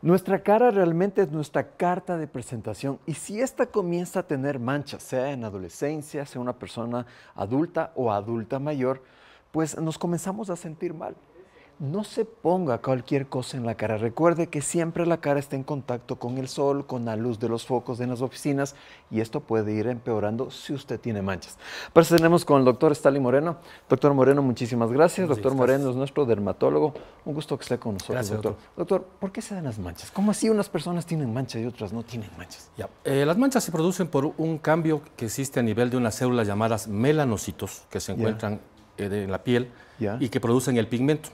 Nuestra cara realmente es nuestra carta de presentación y si esta comienza a tener manchas, sea en adolescencia, sea una persona adulta o adulta mayor, pues nos comenzamos a sentir mal no se ponga cualquier cosa en la cara. Recuerde que siempre la cara está en contacto con el sol, con la luz de los focos de las oficinas y esto puede ir empeorando si usted tiene manchas. Pero tenemos con el doctor Stalin Moreno. Doctor Moreno, muchísimas gracias. Doctor Moreno es nuestro dermatólogo. Un gusto que esté con nosotros, gracias, doctor. doctor. ¿por qué se dan las manchas? ¿Cómo así unas personas tienen manchas y otras no tienen manchas? Eh, las manchas se producen por un cambio que existe a nivel de unas células llamadas melanocitos que se encuentran eh, en la piel y que producen el pigmento.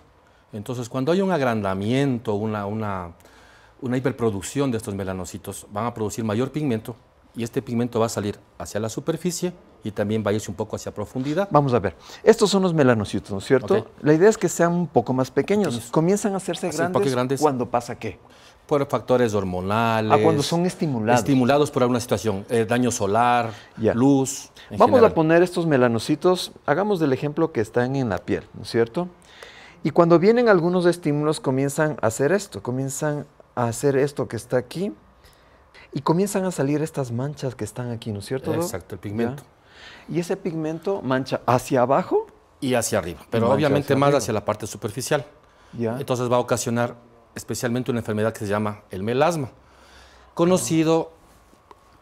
Entonces, cuando hay un agrandamiento, una, hiperproducción de estos melanocitos, van a producir mayor pigmento y este pigmento va a salir hacia la superficie y también va a irse un poco hacia profundidad. Vamos a ver. Estos son los melanocitos, ¿no es cierto? La idea es que sean un poco más pequeños. Comienzan a hacerse grandes, cuando pasa qué? Por factores hormonales. Ah, cuando son estimulados. Estimulados por alguna situación, eh, daño solar, luz. Vamos a poner estos melanocitos, hagamos del ejemplo que están en la piel, ¿no es cierto? Y cuando vienen algunos estímulos comienzan a hacer esto, comienzan a hacer esto que está aquí y comienzan a salir estas manchas que están aquí, ¿no es cierto? Exacto, el pigmento. Y ese pigmento mancha hacia abajo y hacia arriba, pero obviamente más hacia la parte superficial. ¿Ya? Entonces va a ocasionar especialmente una enfermedad que se llama el melasma, conocido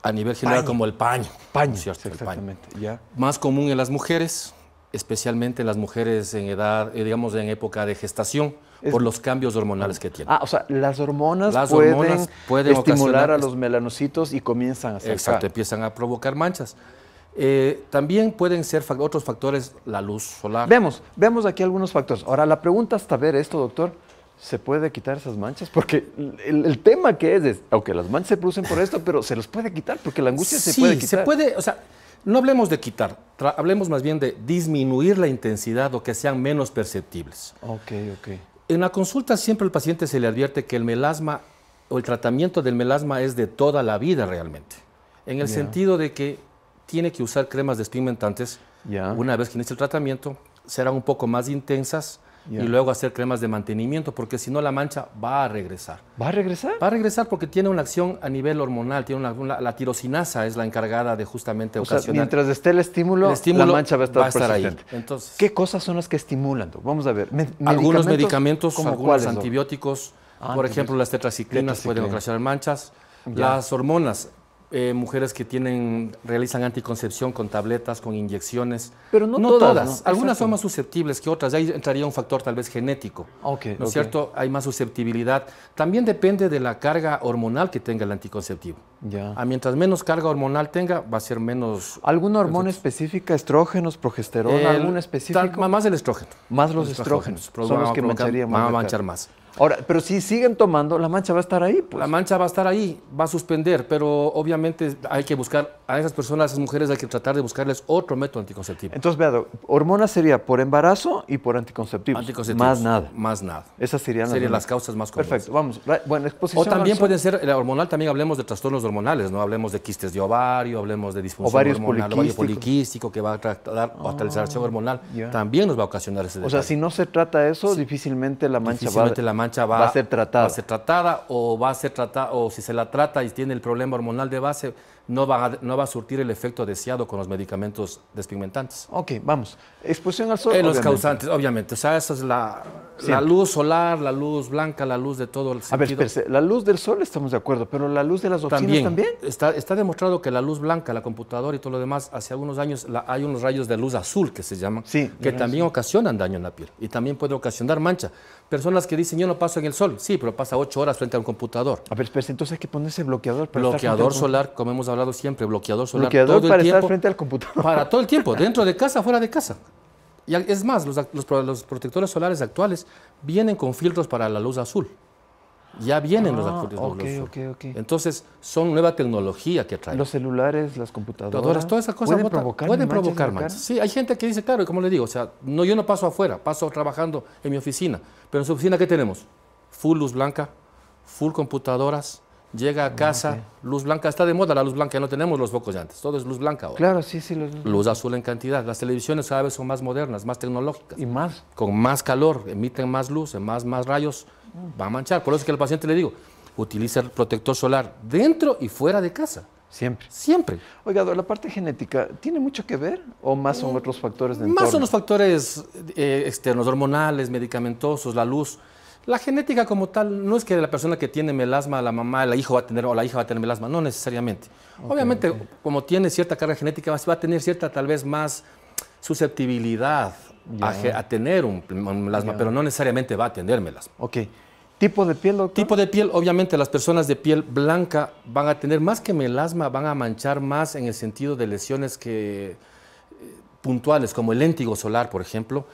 a nivel general como el paño. Paño, exactamente. ¿Ya? Más común en las mujeres, especialmente las mujeres en edad, eh, digamos, en época de gestación, por los cambios hormonales que tienen. Ah, o sea, las hormonas, las pueden, estimular a los melanocitos y comienzan a ser. Exacto, empiezan a provocar manchas. Eh, también pueden ser otros factores, la luz solar. Vemos, vemos aquí algunos factores. Ahora, la pregunta hasta ver esto, doctor, ¿se puede quitar esas manchas? Porque el, tema que es, aunque las manchas se producen por esto, pero se los puede quitar, porque la angustia se puede quitar. se puede, o sea, no hablemos de quitar, hablemos más bien de disminuir la intensidad o que sean menos perceptibles. Ok, ok. En la consulta siempre al paciente se le advierte que el melasma o el tratamiento del melasma es de toda la vida realmente. En el sentido de que tiene que usar cremas despigmentantes. Una vez que inicie el tratamiento, serán un poco más intensas, y luego hacer cremas de mantenimiento, porque si no la mancha va a regresar. ¿Va a regresar? Va a regresar porque tiene una acción a nivel hormonal, tiene la tirosinasa es la encargada de justamente o Sea, mientras esté el estímulo, la mancha va a estar, ahí. Entonces, ¿Qué cosas son las que estimulan? Vamos a ver. algunos medicamentos, como algunos antibióticos, ah, por ejemplo, las tetraciclinas, pueden ocasionar manchas. Las hormonas eh, mujeres que tienen, realizan anticoncepción con tabletas, con inyecciones. Pero no, todas. Algunas son más susceptibles que otras. Ahí entraría un factor tal vez genético. ¿No es cierto? Hay más susceptibilidad. También depende de la carga hormonal que tenga el anticonceptivo. Ya. Ah, mientras menos carga hormonal tenga, va a ser menos. ¿Alguna hormona específica? ¿Estrógenos, progesterona? ¿Alguna específica? Más el estrógeno. Más los, estrógenos. Son los que mancharían a manchar más. Ahora, pero si siguen tomando, la mancha va a estar ahí. Pues. La mancha va a estar ahí, va a suspender, pero obviamente hay que buscar a esas personas, a esas mujeres, hay que tratar de buscarles otro método anticonceptivo. Entonces, vea, hormonas sería por embarazo y por anticonceptivos. Más nada. Más nada. Esas serían, las, causas más comunes. Perfecto, vamos. Bueno, exposición. O también pueden ser la eh, hormonal, también hablemos de trastornos hormonales, ¿no? Hablemos de quistes de ovario, hablemos de disfunción hormonal, ovario poliquístico que va a tratar el hasta ah, hormonal. También nos va a ocasionar ese O sea, si no se trata eso, difícilmente la mancha va a... La mancha va, va a ser tratada o va a ser tratada o si se la trata y tiene el problema hormonal de base no va, a, surtir el efecto deseado con los medicamentos despigmentantes. Ok, vamos. Exposición al sol. En eh, los causantes, obviamente. O sea, esa es la, la, luz solar, la luz blanca, la luz de todo el sentido. A ver, la luz del sol estamos de acuerdo, pero la luz de las oficinas también. también? Está, está demostrado que la luz blanca, la computadora y todo lo demás, hace algunos años hay unos rayos de luz azul que se llaman, que también ocasionan daño en la piel y también puede ocasionar mancha. Personas que dicen, yo no paso en el sol. Sí, pero pasa ocho horas frente a un computador. A ver, espérese, entonces hay que ponerse bloqueador. bloqueador solar, comemos hablado siempre, bloqueador solar. Bloqueador todo para el tiempo, estar frente al computador. Para todo el tiempo, dentro de casa, fuera de casa. Y es más, los, los, protectores solares actuales vienen con filtros para la luz azul. Ya vienen los actores ah, Entonces, son nueva tecnología que traen. Los celulares, las computadoras. todas esas cosas pueden provocar, pueden Sí, hay gente que dice, claro, como le digo, o sea, no, yo no paso afuera, paso trabajando en mi oficina. Pero en su oficina, ¿qué tenemos? Full luz blanca, full computadoras, llega a ah, casa, luz blanca, está de moda la luz blanca, no tenemos los focos de antes, todo es luz blanca ahora. Claro, sí, sí. Luz, luz azul en cantidad. Las televisiones cada vez son más modernas, más tecnológicas. Y más. Con más calor, emiten más luz, más, más rayos, mm. va a manchar. Por eso es que al paciente le digo, utilice el protector solar dentro y fuera de casa. Siempre. Siempre. Oiga, la parte genética, ¿tiene mucho que ver o más son mm. otros factores de entorno? Más son los factores eh, externos, hormonales, medicamentosos, la luz. La genética como tal no es que la persona que tiene melasma, la mamá, la hijo va a tener o la hija va a tener melasma, no necesariamente. Obviamente, como tiene cierta carga genética, va a tener cierta tal vez más susceptibilidad a, tener un, melasma, pero no necesariamente va a tener melasma. Ok. ¿Tipo de piel, Tipo de piel, obviamente las personas de piel blanca van a tener más que melasma, van a manchar más en el sentido de lesiones que puntuales, como el léntigo solar, por ejemplo.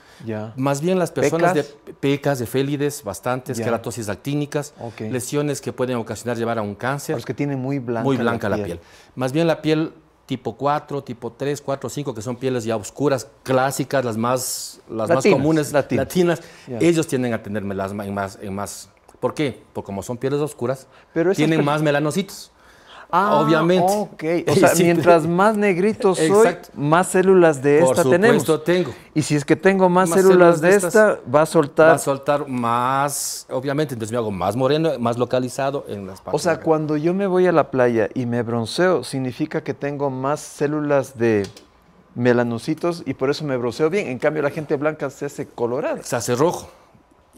Más bien las personas de pecas, de félides, bastantes, yeah. queratosis actínicas, lesiones que pueden ocasionar llevar a un cáncer. Los que tienen muy blanca, muy blanca la, piel. Más bien la piel tipo 4, tipo 3, 4, 5, que son pieles ya oscuras, clásicas, las más, las más comunes, latinas. Ellos tienden a tener melasma en más, más... ¿Por qué? Porque como son pieles oscuras, tienen más melanocitos. Ah, obviamente. Ok. O sea, mientras más negrito soy, más células de esta tenemos. Por tengo. Y si es que tengo más, células, de, esta, va a soltar. Va a soltar más, obviamente. Entonces me hago más moreno, más localizado en las partes. O sea, cuando yo me voy a la playa y me bronceo, significa que tengo más células de melanocitos y por eso me bronceo bien. En cambio, la gente blanca se hace colorada. Se hace rojo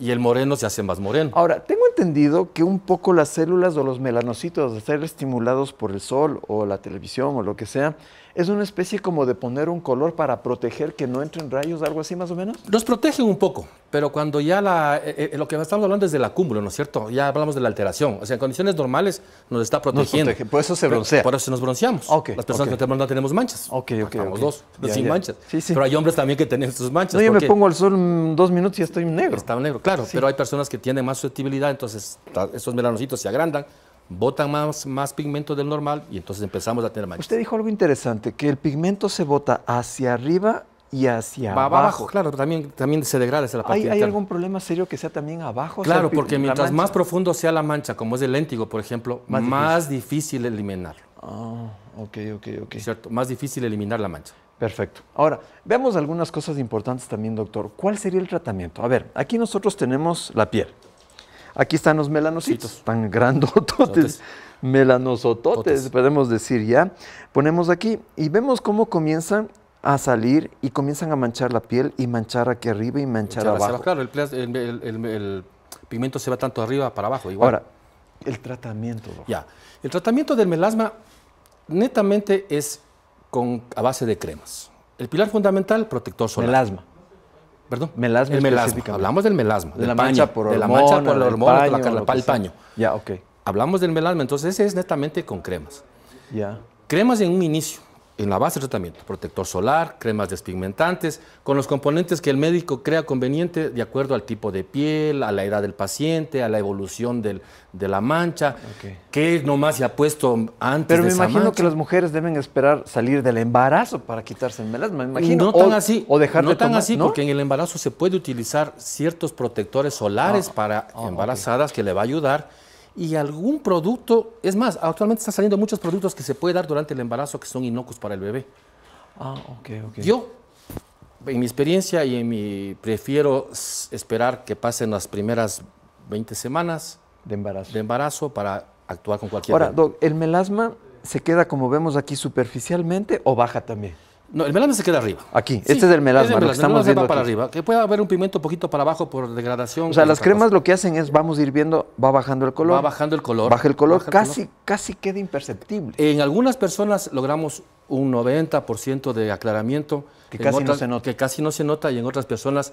y el moreno se hace más moreno. Ahora, tengo entendido que un poco las células o los melanocitos, de ser estimulados por el sol o la televisión o lo que sea, es una especie como de poner un color para proteger que no entren rayos, algo así más o menos. Nos protege un poco, pero cuando ya la, eh, eh, lo que estamos hablando es del acúmulo, ¿no es cierto? Ya hablamos de la alteración. O sea, en condiciones normales nos está protegiendo. Nos protege. Por eso se broncea. Por, eso nos bronceamos. Okay, Las personas que tenemos, no tenemos manchas. Ok, ok. Estamos dos, sin manchas. Sí, sí. Pero hay hombres también que tienen sus manchas. No, yo me pongo al sol dos minutos y estoy negro. Está negro, claro. Pero hay personas que tienen más susceptibilidad, entonces esos melanocitos se agrandan botan más, más pigmento del normal y entonces empezamos a tener manchas. Usted dijo algo interesante, que el pigmento se bota hacia arriba y hacia Va abajo. Claro, también, también se degrada esa la parte ¿Hay, ¿Hay algún problema serio que sea también abajo? Claro, porque mientras más profundo sea la mancha, como es el léntigo, por ejemplo, más, difícil. eliminar. Ah, ok, ok, ok. Cierto, más difícil eliminar la mancha. Perfecto. Ahora, veamos algunas cosas importantes también, doctor. ¿Cuál sería el tratamiento? A ver, aquí nosotros tenemos la piel. Aquí están los melanocitos, tan grandototes, melanosototes, podemos decir ya. Ponemos aquí y vemos cómo comienzan a salir y comienzan a manchar la piel y manchar aquí arriba y manchar, abajo. Claro, el, pigmento se va tanto arriba para abajo. Ahora, el tratamiento. Ya, el tratamiento del melasma netamente es con, a base de cremas. El pilar fundamental, protector solar. Melasma. Perdón. El melasma. Hablamos del melasma. De, la, mancha de la mancha por la hormona, el paño. Ya, ok. Hablamos del melasma. Entonces, ese es netamente con cremas. Ya. Cremas en un inicio en la base de tratamiento, protector solar, cremas despigmentantes, con los componentes que el médico crea conveniente de acuerdo al tipo de piel, a la edad del paciente, a la evolución de la mancha, okay. que nomás se ha puesto antes Pero me imagino que las mujeres deben esperar salir del embarazo para quitarse el melasma, me imagino. No tan así. O no tan así, porque en el embarazo se puede utilizar ciertos protectores solares ah, para ah, embarazadas que le va a ayudar y algún producto, es más, actualmente están saliendo muchos productos que se puede dar durante el embarazo que son inocuos para el bebé. Ah, ok, ok. Yo, en mi experiencia y en mi, prefiero esperar que pasen las primeras 20 semanas de embarazo, de embarazo para actuar con cualquier... Ahora, ¿el melasma se queda como vemos aquí superficialmente o baja también? No, el melasma se queda arriba. Aquí, este es el melasma, estamos viendo. para arriba, que puede haber un pimiento un poquito para abajo por degradación. O sea, las cremas lo que hacen es vamos ir viendo va bajando el color. Va bajando el color. Baja el color, casi, casi queda imperceptible. En algunas personas logramos un 90% de aclaramiento. Que casi no se nota. Que casi no se nota y en otras personas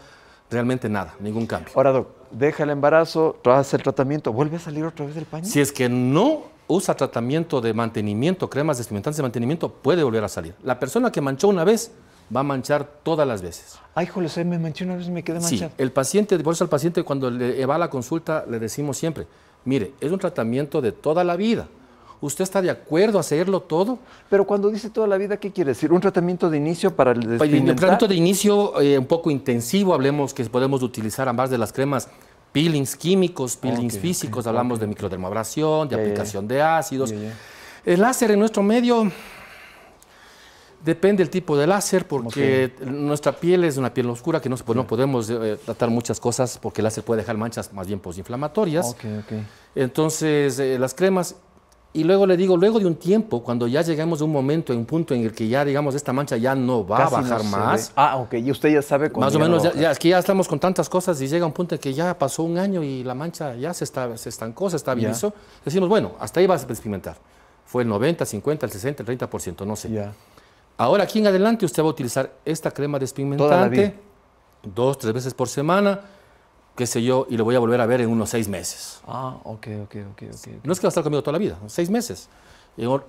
realmente nada, ningún cambio. Ahora, Doc, deja el embarazo, hace el tratamiento, ¿vuelve a salir otra vez del paño? Si es que no usa tratamiento de mantenimiento, cremas despigmentantes de mantenimiento, puede volver a salir. La persona que manchó una vez va a manchar todas las veces. Ay, joder, me manché una vez y me quedé manchado. Sí, el paciente, por eso al paciente cuando le va a la consulta le decimos siempre, mire, es un tratamiento de toda la vida. ¿Usted está de acuerdo a hacerlo todo? Pero cuando dice toda la vida, ¿qué quiere decir? ¿Un tratamiento de inicio para el pues, despigmentar. Un tratamiento de inicio eh, un poco intensivo, hablemos que podemos utilizar ambas de las cremas peelings químicos, peelings físicos, hablamos de microdermabrasión, de aplicación de ácidos. el láser en nuestro medio depende del tipo de láser porque nuestra piel es una piel oscura que no, no podemos eh, eh, tratar muchas cosas porque el láser puede dejar manchas más bien posinflamatorias. Entonces, eh, las cremas y luego le digo, luego de un tiempo, cuando ya llegamos a un momento, a un punto en el que ya, digamos, esta mancha ya no va a bajar más. Ah, ok, y usted ya sabe cuándo. Más o menos, Aquí ya, ya estamos con tantas cosas y llega un punto en que ya pasó un año y la mancha ya se, está, se estancó, se estabilizó. Decimos, bueno, hasta ahí vas a experimentar. Fue el 90, 50, el 60, el 30%, no sé. Ya. Ahora, aquí en adelante, usted va a utilizar esta crema despigmentante dos, tres veces por semana qué sé yo, y lo voy a volver a ver en unos seis meses. Ah, ok, ok, ok. okay. No es que va a estar conmigo toda la vida, seis meses.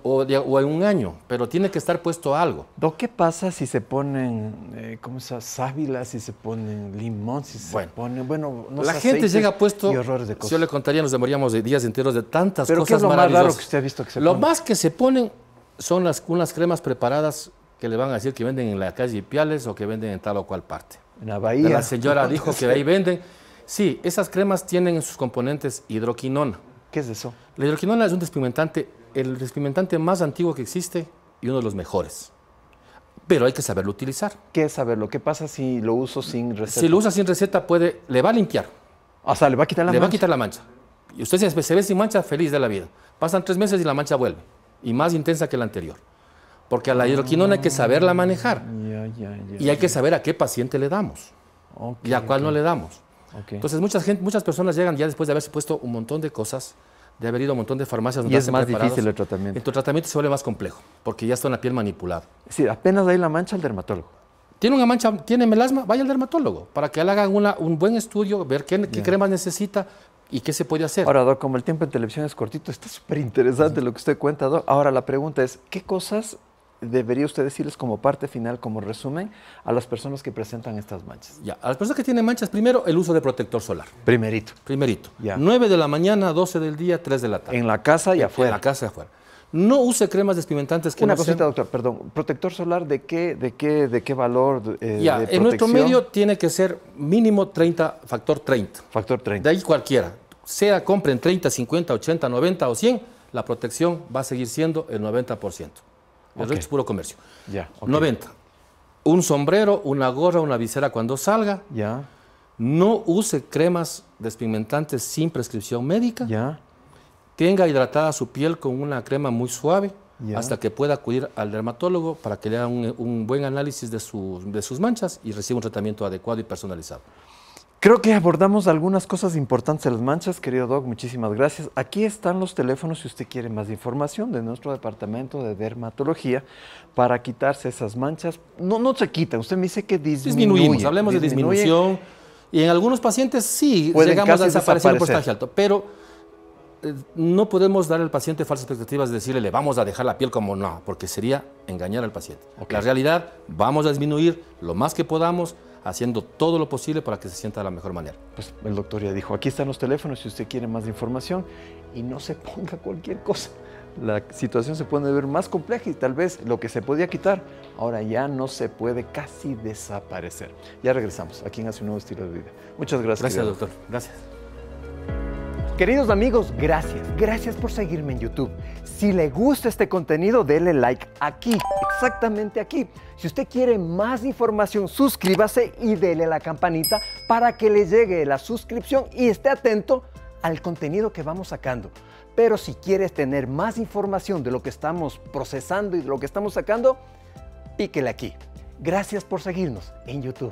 O, en un año, pero tiene que estar puesto algo. ¿qué pasa si se ponen, eh, ¿cómo se llama? Sábila, si se ponen limón, si se ponen, bueno, no La gente llega puesto, y de cosas. yo le contaría, nos demoríamos de días enteros de tantas ¿Pero cosas ¿qué es lo más raro que usted ha visto que se Lo más que se ponen son las, unas cremas preparadas que le van a decir que venden en la calle Piales o que venden en tal o cual parte. En la bahía. La señora dijo que ahí venden Sí, esas cremas tienen en sus componentes hidroquinona. ¿Qué es eso? La hidroquinona es un despigmentante, el despigmentante más antiguo que existe y uno de los mejores. Pero hay que saberlo utilizar. ¿Qué es saberlo? ¿Qué pasa si lo uso sin receta? Si lo usa sin receta, puede, le va a limpiar. O sea, le va a quitar la mancha. Le va a quitar la mancha. Y usted se, ve sin mancha, feliz de la vida. Pasan tres meses y la mancha vuelve. Y más intensa que la anterior. Porque a la hidroquinona hay que saberla manejar. y hay que saber a qué paciente le damos. y a cuál no le damos. Entonces, muchas, gente, muchas personas llegan ya después de haberse puesto un montón de cosas, de haber ido a un montón de farmacias donde y es más difícil el tratamiento. tu tratamiento se vuelve más complejo, porque ya está en la piel manipulada. Es decir, apenas hay la mancha al dermatólogo. Tiene una mancha, tiene melasma, vaya al dermatólogo para que le hagan un buen estudio, ver qué, crema necesita, ¿Y qué se puede hacer? Ahora, como el tiempo en televisión es cortito, está súper interesante lo que usted cuenta, Ahora, la pregunta es, ¿qué cosas debería usted decirles como parte final, como resumen, a las personas que presentan estas manchas? Ya, a las personas que tienen manchas, primero el uso de protector solar. Primerito. Primerito. Ya. 9 de la mañana, 12 del día, 3 de la tarde. En la casa y afuera. En la casa y afuera. No use cremas despimentantes que Una cosita, doctor, perdón. ¿Protector solar de qué, de qué, de qué valor? de protección? Eh, en nuestro medio tiene que ser mínimo 30, factor 30. Factor 30. De ahí cualquiera. Sea compren 30, 50, 80, 90 o 100, la protección va a seguir siendo el 90%. El es puro comercio. Ya. Okay. 90. Un sombrero, una gorra, una visera cuando salga. Ya. No use cremas despigmentantes sin prescripción médica. Ya. Tenga hidratada su piel con una crema muy suave. hasta que pueda acudir al dermatólogo para que le haga un, buen análisis de, de sus manchas y reciba un tratamiento adecuado y personalizado. Creo que abordamos algunas cosas importantes de las manchas, querido Doc, muchísimas gracias. Aquí están los teléfonos si usted quiere más información de nuestro departamento de dermatología para quitarse esas manchas. No, no se quitan. usted me dice que disminuye. Disminuimos, hablemos de disminución. Y en algunos pacientes sí llegamos a desaparecer, el alto, pero eh, no podemos dar al paciente falsas expectativas de decirle, le vamos a dejar la piel como no, porque sería engañar al paciente. La realidad, vamos a disminuir lo más que podamos, haciendo todo lo posible para que se sienta de la mejor manera. Pues el doctor ya dijo, aquí están los teléfonos si usted quiere más información y no se ponga cualquier cosa. La situación se puede ver más compleja y tal vez lo que se podía quitar ahora ya no se puede casi desaparecer. Ya regresamos. Aquí en Hace un Nuevo Estilo de Vida. Muchas gracias. Gracias, doctor. Gracias. Queridos amigos, gracias. Gracias por seguirme en YouTube. Si le gusta este contenido, dele like aquí, exactamente aquí. Si usted quiere más información, suscríbase y dele la campanita para que le llegue la suscripción y esté atento al contenido que vamos sacando. Pero si quieres tener más información de lo que estamos procesando y de lo que estamos sacando, píquele aquí. Gracias por seguirnos en YouTube.